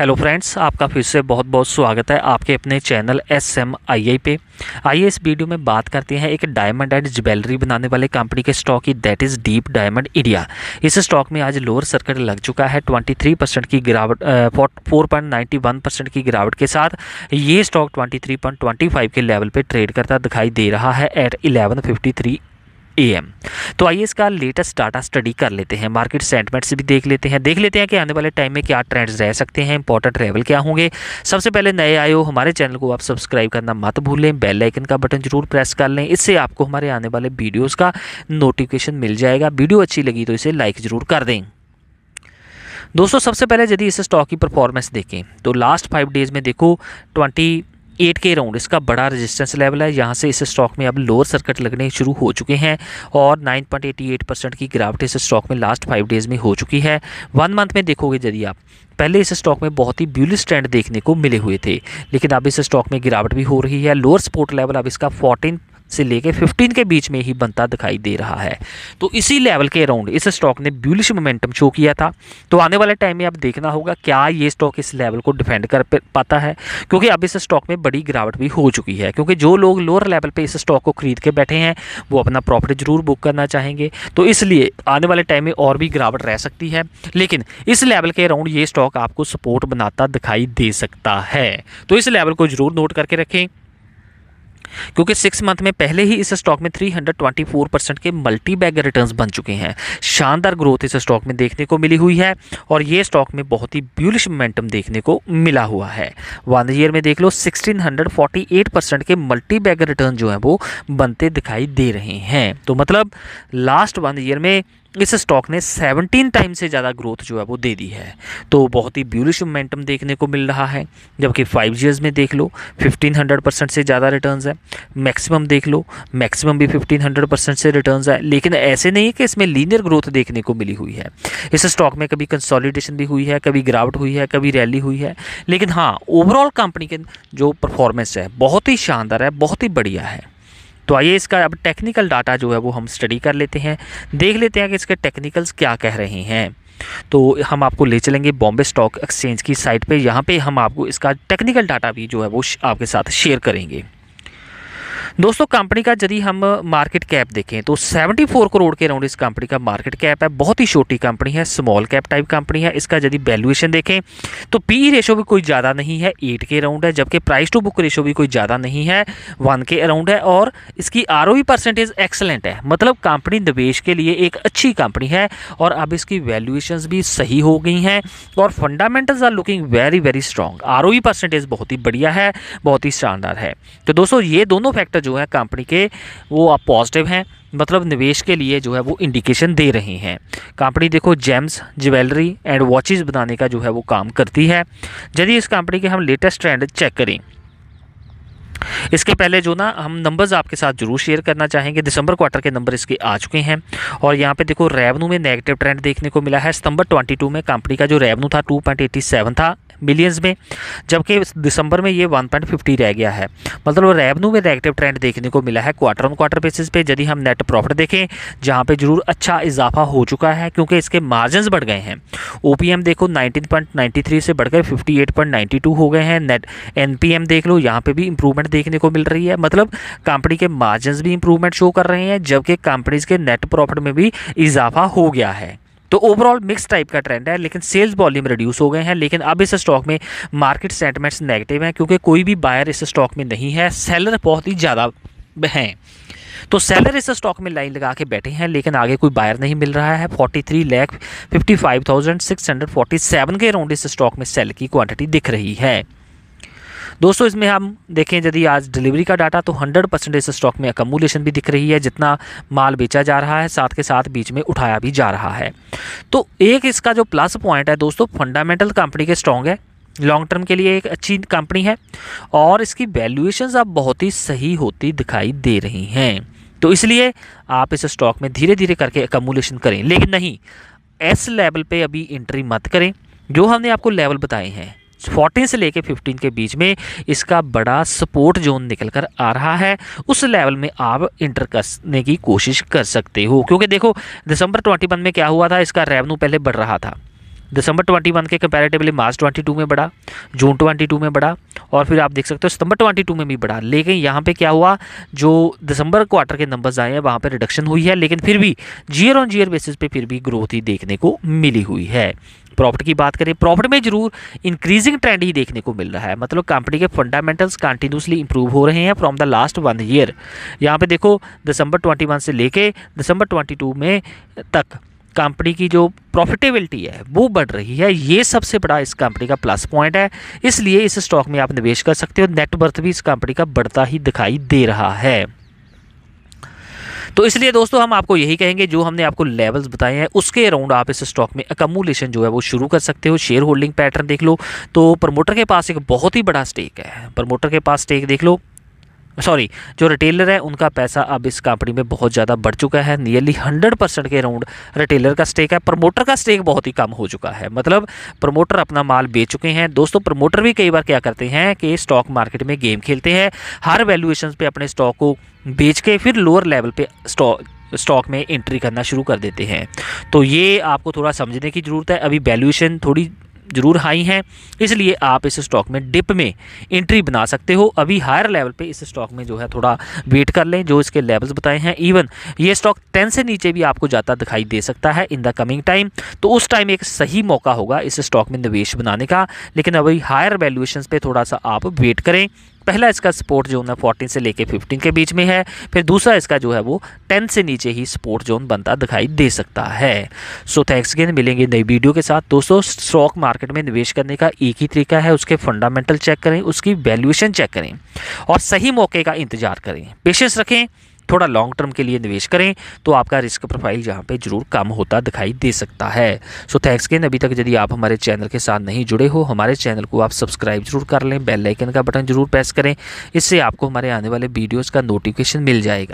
hello friends आपका फिर से बहुत बहुत स्वागत है आपके अपने channel S M I I पे आइए इस वीडियो में बात करते हैं एक डायमंड एंड ज्वेलरी बनाने वाले कंपनी के स्टॉक की that is deep diamond India इस स्टॉक में आज लोअर सर्किट लग चुका है 23 परसेंट की गिरावट फोर परसेंट की गिरावट के साथ ये स्टॉक ट्वेंटी के लेवल पर ट्रेड करता दिखाई दे रहा है एट इलेवन एम तो आइए इसका लेटेस्ट डाटा स्टडी कर लेते हैं मार्केट सेंटमेंट्स भी देख लेते हैं देख लेते हैं कि आने वाले टाइम में क्या ट्रेंड्स रह सकते हैं इंपॉर्टेंट ट्रेवल क्या होंगे सबसे पहले नए आए हो हमारे चैनल को आप सब्सक्राइब करना मत भूलें बेल आइकन का बटन जरूर प्रेस कर लें इससे आपको हमारे आने वाले वीडियोज़ का नोटिफिकेशन मिल जाएगा वीडियो अच्छी लगी तो इसे लाइक ज़रूर कर दें दोस्तों सबसे पहले यदि इस स्टॉक की परफॉर्मेंस देखें तो लास्ट फाइव डेज़ में देखो ट्वेंटी एट के राउंड इसका बड़ा रेजिस्टेंस लेवल है यहाँ से इस स्टॉक में अब लोअर सर्किट लगने शुरू हो चुके हैं और 9.88 परसेंट की गिरावट इस स्टॉक में लास्ट फाइव डेज़ में हो चुकी है वन मंथ में देखोगे यदि आप पहले इस स्टॉक में बहुत ही ब्यूलिस ट्रेंड देखने को मिले हुए थे लेकिन अब इस स्टॉक में गिरावट भी हो रही है लोअर सपोर्ट लेवल अब इसका फोर्टीन से लेके 15 के बीच में ही बनता दिखाई दे रहा है तो इसी लेवल के अराउंड इस स्टॉक ने ब्यूलिश मोमेंटम शो किया था तो आने वाले टाइम में आप देखना होगा क्या ये स्टॉक इस लेवल को डिफेंड कर पाता है क्योंकि अब इस स्टॉक में बड़ी गिरावट भी हो चुकी है क्योंकि जो लोग लोअर लेवल पर इस स्टॉक को खरीद के बैठे हैं वो अपना प्रॉफिट जरूर बुक करना चाहेंगे तो इसलिए आने वाले टाइम में और भी गिरावट रह सकती है लेकिन इस लेवल के अराउंड ये स्टॉक आपको सपोर्ट बनाता दिखाई दे सकता है तो इस लेवल को जरूर नोट करके रखें क्योंकि सिक्स मंथ में पहले ही इस स्टॉक में 324 परसेंट के मल्टी बैगर रिटर्न बन चुके हैं शानदार ग्रोथ इस स्टॉक में देखने को मिली हुई है और ये स्टॉक में बहुत ही ब्यूलिश मोमेंटम देखने को मिला हुआ है वन ईयर में देख लो 1648 परसेंट के मल्टी बैगर रिटर्न जो है वो बनते दिखाई दे रहे हैं तो मतलब लास्ट वन ईयर में इस स्टॉक ने 17 टाइम से ज़्यादा ग्रोथ जो है वो दे दी है तो बहुत ही ब्यूलिश मोमेंटम देखने को मिल रहा है जबकि फाइव जीयर्स में देख लो 1500 परसेंट से ज़्यादा रिटर्न्स है मैक्सिमम देख लो मैक्सिमम भी 1500 परसेंट से रिटर्न्स है लेकिन ऐसे नहीं है कि इसमें लीनियर ग्रोथ देखने को मिली हुई है इस स्टॉक में कभी कंसॉलिडेशन भी हुई है कभी गिरावट हुई है कभी रैली हुई है लेकिन हाँ ओवरऑल कंपनी के जो परफॉर्मेंस है बहुत ही शानदार है बहुत ही बढ़िया है तो आइए इसका अब टेक्निकल डाटा जो है वो हम स्टडी कर लेते हैं देख लेते हैं कि इसके टेक्निकल्स क्या कह रहे हैं तो हम आपको ले चलेंगे बॉम्बे स्टॉक एक्सचेंज की साइट पे यहाँ पे हम आपको इसका टेक्निकल डाटा भी जो है वो आपके साथ शेयर करेंगे दोस्तों कंपनी का यदि हम मार्केट कैप देखें तो 74 करोड़ के अराउंड इस कंपनी का मार्केट कैप है बहुत ही छोटी कंपनी है स्मॉल कैप टाइप कंपनी है इसका यदि वैल्यूएशन देखें तो पी रेशो e भी कोई ज़्यादा नहीं है एट के अराउंड है जबकि प्राइस टू बुक रेशो भी कोई ज़्यादा नहीं है वन के अराउंड है और इसकी आर परसेंटेज एक्सलेंट है मतलब कंपनी निवेश के लिए एक अच्छी कंपनी है और अब इसकी वैल्यूएशन भी सही हो गई हैं और fundamentals are looking very very strong are percentage बहुत ही बढ़िया है बहुत ही शानदार है तो दोस्तों ये दोनों फैक्टर जो है कंपनी के वो आप पॉजिटिव हैं मतलब निवेश के लिए जो है वो इंडिकेशन दे रहे हैं कंपनी देखो जेम्स ज्वेलरी एंड वॉचेस बनाने का जो है वो काम करती है यदि इस कंपनी के हम लेटेस्ट ट्रेंड चेक करें इसके पहले जो ना हम नंबर्स आपके साथ जरूर शेयर करना चाहेंगे दिसंबर क्वार्टर के नंबर इसके आ चुके हैं और यहाँ पे देखो रेवन्यू में नेगेटिव ट्रेंड देखने को मिला है सितंबर 22 में कंपनी का जो रेवन्यू था 2.87 था मिलियंस में जबकि दिसंबर में ये 1.50 रह गया है मतलब रेवन्यू में नेगेटिव ट्रेंड देखने को मिला है क्वार्टर ऑन क्वार्टर बेसिस पे यदि हम नेट प्रॉफिट देखें जहाँ पे जरूर अच्छा इजाफा हो चुका है क्योंकि इसके मार्जिन बढ़ गए हैं ओ देखो 19.93 से बढ़कर 58.92 हो गए हैं नेट एन देख लो यहाँ पर भी इंप्रूवमेंट देखने को मिल रही है मतलब कंपनी के मार्जिन भी इंप्रूवमेंट शो कर रहे हैं जबकि कंपनीज के नेट प्रॉफिट में भी इजाफा हो गया है तो ओवरऑल मिक्स टाइप का ट्रेंड है लेकिन सेल्स वॉल्यूम रिड्यूस हो गए हैं लेकिन अब इस स्टॉक में मार्केट सेंटिमेंट्स नेगेटिव हैं क्योंकि कोई भी बायर इस स्टॉक में नहीं है सेलर बहुत ही ज़्यादा हैं तो सेलर इस स्टॉक में लाइन लगा के बैठे हैं लेकिन आगे कोई बायर नहीं मिल रहा है 43 लाख 55,647 के अराउंड इस स्टॉक में सेल की क्वांटिटी दिख रही है दोस्तों इसमें हम देखें यदि आज डिलीवरी का डाटा तो हंड्रेड परसेंटेज स्टॉक में अकमुलेशन भी दिख रही है जितना माल बेचा जा रहा है साथ के साथ बीच में उठाया भी जा रहा है तो एक इसका जो प्लस पॉइंट है दोस्तों फंडामेंटल कंपनी के स्ट्रॉन्ग है लॉन्ग टर्म के लिए एक अच्छी कंपनी है और इसकी वैल्यूएशन अब बहुत ही सही होती दिखाई दे रही हैं तो इसलिए आप इस स्टॉक में धीरे धीरे करके अकमुलेशन करें लेकिन नहीं एस लेवल पे अभी एंट्री मत करें जो हमने आपको लेवल बताए हैं फोर्टीन से लेके फिफ्टीन के बीच में इसका बड़ा सपोर्ट जोन निकल कर आ रहा है उस लेवल में आप इंटर करने की कोशिश कर सकते हो क्योंकि देखो दिसंबर ट्वेंटी वन में क्या हुआ था इसका रेवन्यू पहले बढ़ रहा था दिसंबर 21 के कंपैरेटिवली मार्च 22 में बढ़ा जून 22 में बढ़ा और फिर आप देख सकते हो सितंबर 22 में भी बढ़ा लेकिन यहाँ पे क्या हुआ जो दिसंबर क्वार्टर के नंबर्स आए हैं वहाँ पे रिडक्शन हुई है लेकिन फिर भी जीयर ऑन जीयर बेसिस पे फिर भी ग्रोथ ही देखने को मिली हुई है प्रॉफिट की बात करें प्रॉफिट में जरूर इंक्रीजिंग ट्रेंड ही देखने को मिल रहा है मतलब कंपनी के फंडामेंटल्स कंटिन्यूसली इंप्रूव हो रहे हैं from the last one year यहाँ पे देखो दिसंबर 21 से लेके दिसंबर 22 में तक कंपनी की जो प्रॉफिटेबिलिटी है वो बढ़ रही है ये सबसे बड़ा इस कंपनी का प्लस पॉइंट है इसलिए इस स्टॉक में आप निवेश कर सकते हो नेटवर्थ भी इस कंपनी का बढ़ता ही दिखाई दे रहा है तो इसलिए दोस्तों हम आपको यही कहेंगे जो हमने आपको लेवल्स बताए हैं उसके अराउंड आप इस स्टॉक में एकमूलेशन जो है वो शुरू कर सकते हो शेयर होल्डिंग पैटर्न देख लो तो प्रमोटर के पास एक बहुत ही बड़ा स्टेक है प्रमोटर के पास स्टेक देख लो सॉरी जो रिटेलर है उनका पैसा अब इस कंपनी में बहुत ज़्यादा बढ़ चुका है नियरली हंड्रेड परसेंट के अराउंड रिटेलर का स्टेक है प्रमोटर का स्टेक बहुत ही कम हो चुका है मतलब प्रमोटर अपना माल बेच चुके हैं दोस्तों प्रमोटर भी कई बार क्या करते हैं कि स्टॉक मार्केट में गेम खेलते हैं हर वैल्यूएशन पर अपने स्टॉक को बेच के फिर लोअर लेवल पर स्टॉक स्टॉक में एंट्री करना शुरू कर देते हैं तो ये आपको थोड़ा समझने की ज़रूरत है अभी वैल्यूएशन थोड़ी ज़रूर हाई हैं इसलिए आप इस स्टॉक में डिप में एंट्री बना सकते हो अभी हायर लेवल पे इस स्टॉक में जो है थोड़ा वेट कर लें जो इसके लेवल्स बताए हैं इवन ये स्टॉक टेन से नीचे भी आपको जाता दिखाई दे सकता है इन द कमिंग टाइम तो उस टाइम एक सही मौका होगा इस स्टॉक में निवेश बनाने का लेकिन अभी हायर वैल्यूएशन पर थोड़ा सा आप वेट करें पहला इसका सपोर्ट जोन है फोर्टीन से लेके फिफ्टीन के बीच में है फिर दूसरा इसका जो है वो टेन से नीचे ही सपोर्ट जोन बनता दिखाई दे सकता है सो थैंक्स गेन मिलेंगे नई वीडियो के साथ दोस्तों स्टॉक मार्केट में निवेश करने का एक ही तरीका है उसके फंडामेंटल चेक करें उसकी वैल्यूएशन चेक करें और सही मौके का इंतजार करें पेशेंस रखें थोड़ा लॉन्ग टर्म के लिए निवेश करें तो आपका रिस्क प्रोफाइल यहाँ पर जरूर कम होता दिखाई दे सकता है सो थैंक्स गेन अभी तक यदि आप हमारे चैनल के साथ नहीं जुड़े हो हमारे चैनल को आप सब्सक्राइब जरूर कर लें बेल का बटन जरूर प्रेस करें इससे आपको हमारे आने वाले वीडियोज़ का नोटिफिकेशन मिल जाएगा